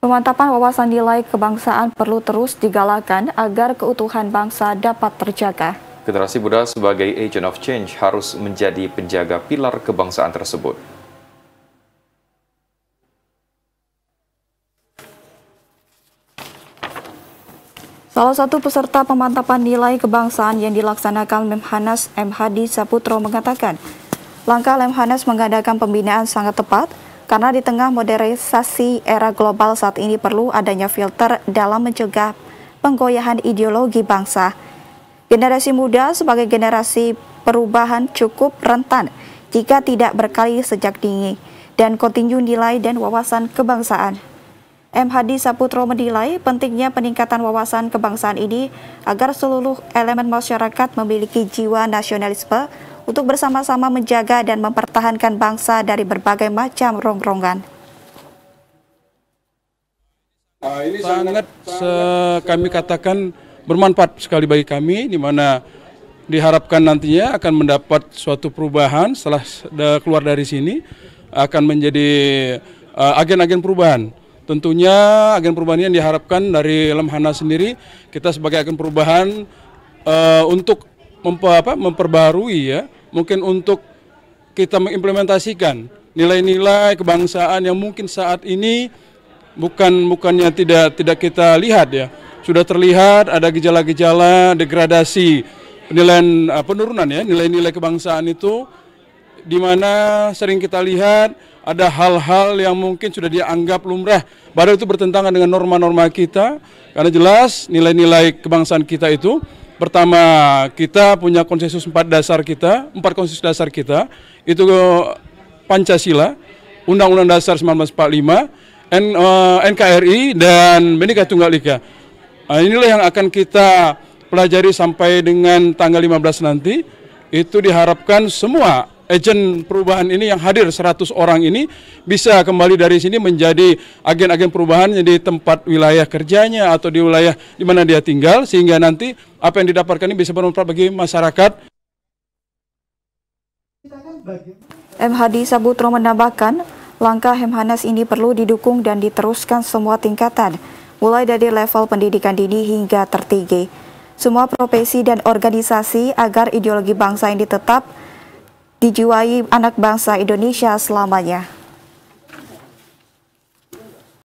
Pemantapan wawasan nilai kebangsaan perlu terus digalakkan agar keutuhan bangsa dapat terjaga. Generasi muda sebagai agent of change harus menjadi penjaga pilar kebangsaan tersebut. Salah satu peserta pemantapan nilai kebangsaan yang dilaksanakan Memhanas M. Hadi Saputro mengatakan, langkah Lemhanas mengadakan pembinaan sangat tepat, karena di tengah modernisasi era global saat ini perlu adanya filter dalam mencegah penggoyahan ideologi bangsa. Generasi muda sebagai generasi perubahan cukup rentan jika tidak berkali sejak dini dan kontinu nilai dan wawasan kebangsaan. M. Hadi Saputro menilai pentingnya peningkatan wawasan kebangsaan ini agar seluruh elemen masyarakat memiliki jiwa nasionalisme untuk bersama-sama menjaga dan mempertahankan bangsa dari berbagai macam rongrongan. Ah, Sangat kami katakan bermanfaat sekali bagi kami, di mana diharapkan nantinya akan mendapat suatu perubahan setelah keluar dari sini akan menjadi ah, agen-agen perubahan. Tentunya agen perubahan yang diharapkan dari Lemhana sendiri kita sebagai agen perubahan uh, untuk memper, apa, memperbarui ya, mungkin untuk kita mengimplementasikan nilai-nilai kebangsaan yang mungkin saat ini bukan bukannya tidak tidak kita lihat ya sudah terlihat ada gejala-gejala degradasi penilaian ah, penurunan ya nilai-nilai kebangsaan itu di mana sering kita lihat ada hal-hal yang mungkin sudah dianggap lumrah baru itu bertentangan dengan norma-norma kita karena jelas nilai-nilai kebangsaan kita itu Pertama, kita punya konsensus empat dasar kita, empat konsensus dasar kita, itu eh, Pancasila, Undang-Undang Dasar 1945, N, uh, eh, NKRI, dan Bhinneka Tunggal Ika. Nah, inilah yang akan kita pelajari sampai dengan tanggal 15 nanti. Itu diharapkan semua agen perubahan ini yang hadir 100 orang ini bisa kembali dari sini menjadi agen-agen perubahan di tempat wilayah kerjanya atau di wilayah di mana dia tinggal sehingga nanti apa yang didapatkan ini bisa bermanfaat bagi masyarakat. MHD Hadi Sabutro menambahkan, langkah Hemhanas ini perlu didukung dan diteruskan semua tingkatan, mulai dari level pendidikan dini hingga tertinggi. Semua profesi dan organisasi agar ideologi bangsa ini tetap dijiwai anak bangsa Indonesia selamanya.